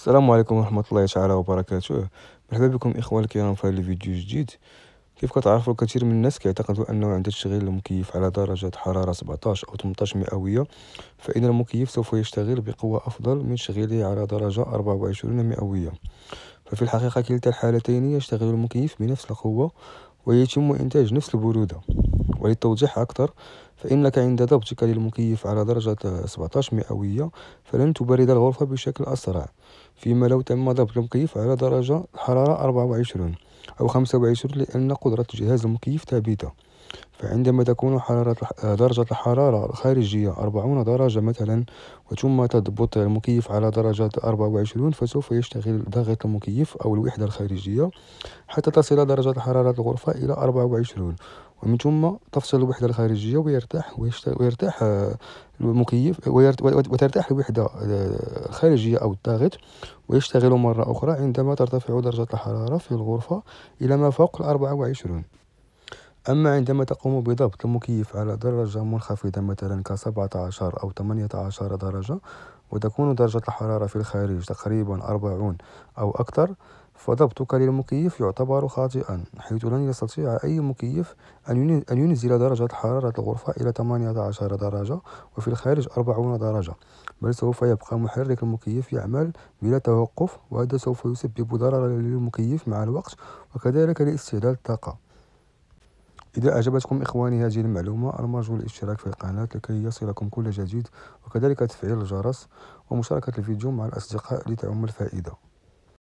السلام عليكم ورحمة الله تعالى وبركاته مرحبا بكم إخوان الكرام في هذا الفيديو جديد كيف كتعرفوا الكثير من الناس كيعتقدوا انه عند تشغيل المكيف على درجة حرارة 17 او 18 مئوية فإن المكيف سوف يشتغل بقوة أفضل من تشغيله على درجة 24 مئوية ففي الحقيقة كلتا الحالتين يشتغل المكيف بنفس القوة ويتم إنتاج نفس البرودة وللتوضيح أكثر فإنك عند ضبطك للمكيف على درجة 17 مئوية فلن تبرد الغرفة بشكل أسرع فيما لو تم ضبط المكيف على درجة حرارة 24 أو 25 لأن قدرة جهاز المكيف ثابتة فعندما تكون حرارة درجة الحرارة الخارجية 40 درجة مثلا وثم تضبط المكيف على درجة 24 فسوف يشتغل ضغط المكيف أو الوحدة الخارجية حتى تصل درجة حرارة الغرفة إلى 24 ومن ثم تفصل الوحدة الخارجية ويرتاح ويرتاح آه، المكيف وترتاح الوحدة الخارجية آه، أو الضاغط ويشتغل مرة أخرى عندما ترتفع درجة الحرارة في الغرفة إلى ما فوق الأربعة 24 أما عندما تقوم بضبط المكيف على درجة منخفضة مثلا كسبعة عشر أو 18 عشر درجة وتكون درجة الحرارة في الخارج تقريبا أربعون أو أكثر فضبطك للمكيف يعتبر خاطئا حيث لن يستطيع أي مكيف أن ينزل درجة حرارة الغرفة إلى 18 درجة وفي الخارج 40 درجة بل سوف يبقى محرك المكيف يعمل بلا توقف وهذا سوف يسبب ضررا للمكيف مع الوقت وكذلك لاستعداد الطاقة إذا أعجبتكم إخواني هذه المعلومة أرجو الاشتراك في القناة لكي يصلكم كل جديد وكذلك تفعيل الجرس ومشاركة الفيديو مع الأصدقاء لتعم الفائدة